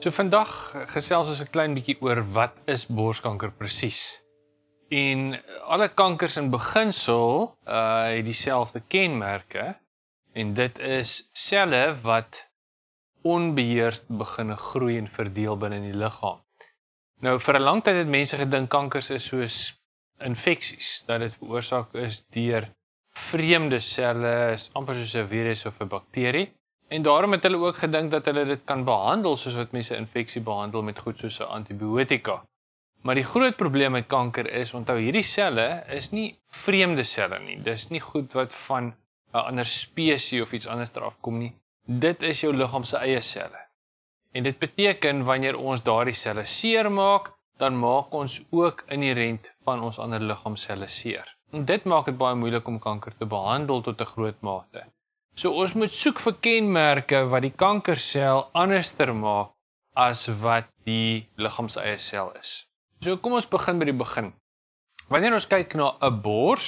So vandag gesels ons 'n klein bietjie oor wat is borskanker presies. En alle kankers in beginsel uh het dieselfde kenmerke en dit is selle wat onbeheerd begin groei en verdeel binne in die liggaam. Nou vir 'n lang tyd het mense gedink kankers is soos infeksies dat dit veroorsaak is deur vreemde selle, amper soos 'n virus of 'n bakterie. En daarom het hulle ook gedink dat hulle dit kan behandel soos wat mense infeksie behandel met goed soos 'n antibiotika. Maar die groot probleem met kanker is, onthou hierdie selle is nie vreemde selle nie. Dis nie goed wat van 'n ander spesies of iets anders af kom nie. Dit is jou liggaam se eie selle. En dit beteken wanneer ons daardie selle seermaak, dan maak ons ook inherënt van ons ander liggaamselle seer. En dit maak dit baie moeilik om kanker te behandel tot 'n groot mate. So ons moet soek vir kenmerke wat die kankersel anderster maak as wat die liggaamseie sel is. So kom ons begin by die begin. Wanneer ons kyk na 'n bors,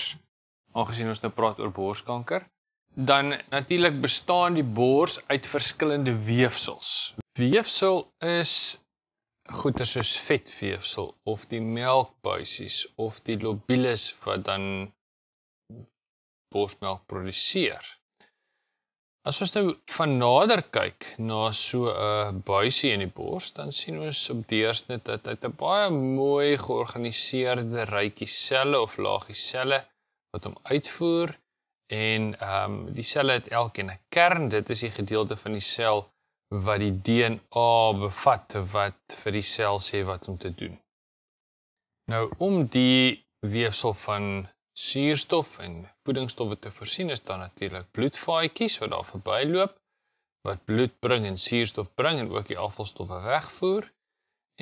aangesien ons nou praat oor borskanker, dan natuurlik bestaan die bors uit verskillende weefsels. Weefsel is goeie soos vetweefsel of die melkbuisies of die lobules wat dan borsmelk produseer. As ons nou van nader kyk na so 'n buisie in die bos, dan sien ons op die eerste net dat hy 'n baie mooi georganiseerde rytjie selle of laagie selle wat hom uitvoer en ehm um, die selle het elkeen 'n kern. Dit is die gedeelte van die sel wat die DNA bevat wat vir die sel sê wat om te doen. Nou om die weefsel van suurstof en voedingsstowwe te voorsien is dan natuurlik bloedvaatjies wat daar verbyloop wat bloed bring en suurstof bring en ook die afvalstowwe wegvoer.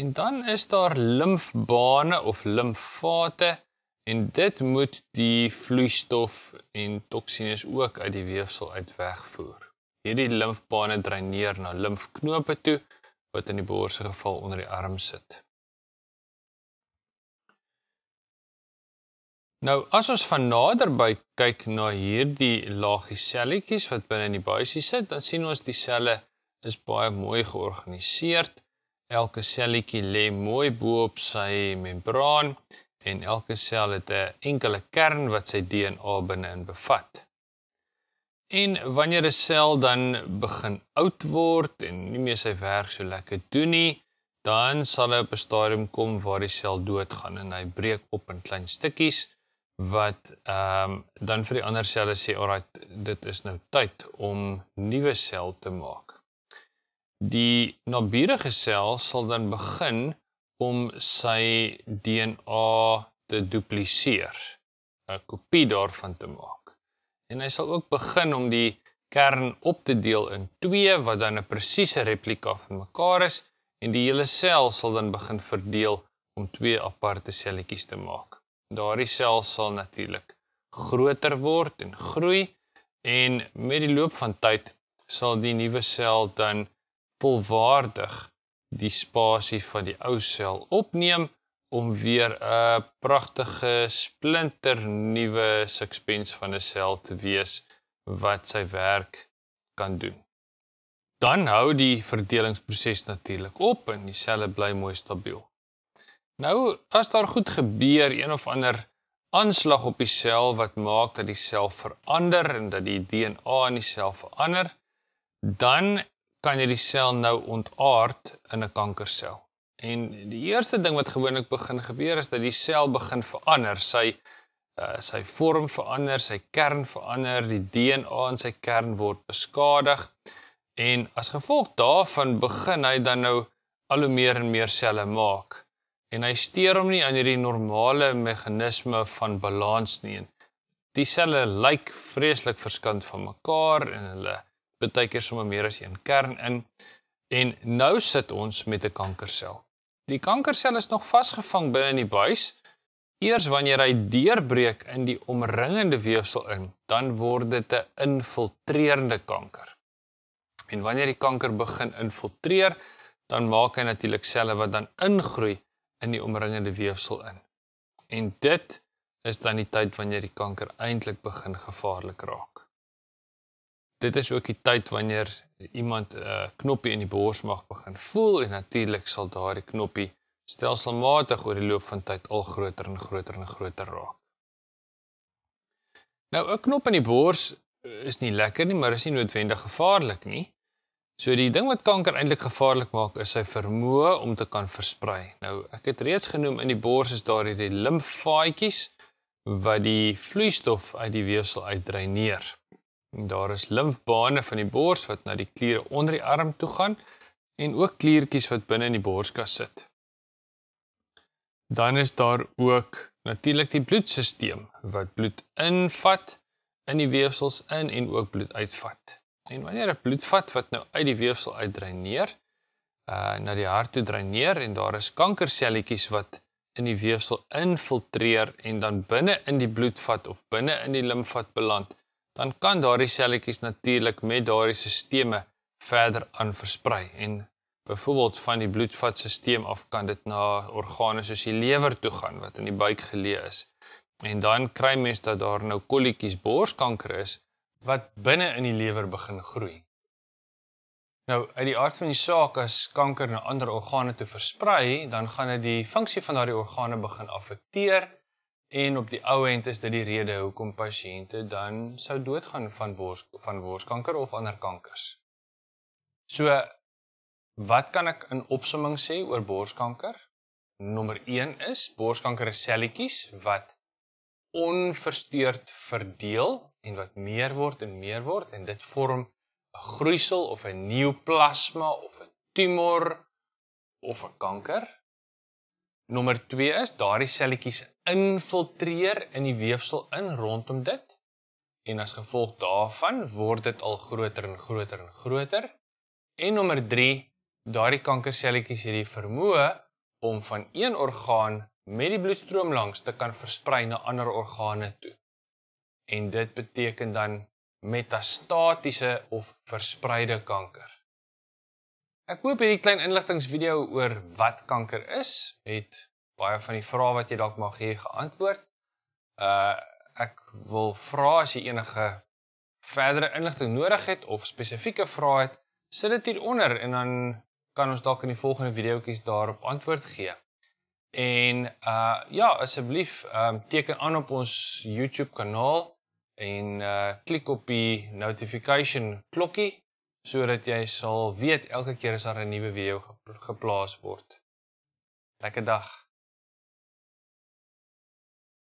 En dan is daar limfbane of limfvate en dit moet die vloeistof en toksines ook uit die weefsel uit wegvoer. Hierdie limfbane dreineer na limfknope toe wat in die borsgeval onder die arm sit. Nou as ons van naderby kyk na hierdie laagieselletjies wat binne in die buisie sit, dan sien ons die selle is baie mooi georganiseer. Elke selletjie lê mooi bo op sy membraan en elke sel het 'n enkele kern wat sy DNA binne-in bevat. En wanneer 'n sel dan begin oud word en nie meer sy werk so lekker doen nie, dan sal hy op 'n stadium kom waar die sel doodgaan en hy breek op in klein stukkies wat ehm um, dan vir die ander selle sê alraai dit is nou tyd om nuwe sel te maak. Die naburige sel sal dan begin om sy DNA te dupliseer, 'n kopie daarvan te maak. En hy sal ook begin om die kern op te deel in twee wat dan 'n presiese replika van mekaar is en die hele sel sal dan begin verdeel om twee aparte selletjies te maak daardie sel sal natuurlik groter word en groei en met die loop van tyd sal die nuwe sel dan volwaardig die spasie van die ou sel opneem om weer 'n pragtige splinter nuwe sukspens van 'n sel te wees wat sy werk kan doen. Dan hou die verdelingsproses natuurlik op en die selle bly mooi stabiel. Nou as daar goed gebeur een of ander aanslag op die sel wat maak dat die sel verander en dat die DNA in die sel verander, dan kan jy die sel nou ontaard in 'n kankersel. En die eerste ding wat gewoonlik begin gebeur is dat die sel begin verander, sy uh, sy vorm verander, sy kern verander, die DNA in sy kern word beskadig. En as gevolg daarvan begin hy dan nou al hoe meer en meer selle maak en hy steur hom nie aan hierdie normale meganisme van balans nie. Dieselle lyk like vreeslik verskind van mekaar en hulle baie keer sommer meer as een kern in. En nou sit ons met 'n kankersel. Die kankersel is nog vasgevang binne in die buis. Eers wanneer hy deurbreek in die omringende weefsel in, dan word dit 'n infiltrerende kanker. En wanneer die kanker begin infiltreer, dan maak hy natuurlik selle wat dan ingroei in die omringende weefsel in. En dit is dan die tyd wanneer die kanker eintlik begin gevaarlik raak. Dit is ook die tyd wanneer iemand 'n uh, eh, knoppie in die borsmag begin voel en natuurlik sal daardie knoppie stelselmatig oor die loop van tyd al groter en groter en groter raak. Nou 'n knop in die bors eh, is nie lekker nie, maar is nie noodwendig gevaarlik nie. So die ding wat kanker eintlik gevaarlik maak is sy vermoë om te kan versprei. Nou ek het reeds genoem in die bors is daar hierdie limfvaatjies wat die vloeistof uit die weefsel uitdreineer. En daar is limfbane van die bors wat na die kliere onder die arm toe gaan en ook kliertjies wat binne in die borskas sit. Dan is daar ook natuurlik die bloedstelsel wat bloed invat in die weefsels in en ook bloed uitvat. En wanneer 'n bloedvat wat nou uit die weefsel uitdreineer, uh na die hart toe dreineer en daar is kankerselletjies wat in die weefsel infiltreer en dan binne in die bloedvat of binne in die limfvat beland, dan kan daardie selletjies natuurlik met daardie stelsels verder aan versprei en byvoorbeeld van die bloedvatstelsel af kan dit na organe soos die lewer toe gaan wat in die buik geleë is. En dan kry mense dat daar nou kolletjies borskanker is wat binne in die lewer begin groei. Nou, uit die aard van die saak as kanker na ander organe toe versprei, dan gaan dit die funksie van daardie organe begin affekteer en op die ou end is dit die rede hoekom pasiënte dan sou doodgaan van bors van borskanker of ander kankers. So wat kan ek in opsomming sê oor borskanker? Nommer 1 is borskanker is selletjies wat onversteurd verdeel en wat meer word en meer word en dit vorm 'n groeisel of 'n nuwe plasma of 'n tumor of 'n kanker. Nommer 2 is daardie selletjies infiltreer in die weefsel in rondom dit en as gevolg daarvan word dit al groter en groter en groter. En nommer 3, daardie kankerselletjies het die vermoë om van een orgaan met die bloedstroom langs te kan versprei na ander organe toe en dit beteken dan metastatiese of verspreide kanker. Ek hoop hierdie klein inligtingvideo oor wat kanker is het baie van die vrae wat jy dalk mag hê geantwoord. Uh ek wil vra as jy enige verdere inligting nodig het of spesifieke vrae het, sit dit hieronder en dan kan ons dalk in die volgende videoetjies daarop antwoord gee. En uh ja, asseblief ehm um, teken aan op ons YouTube kanaal en uh, klik op die notification klokkie sodat jy sal weet elke keer as daar 'n nuwe video geplaas word. Lekker dag.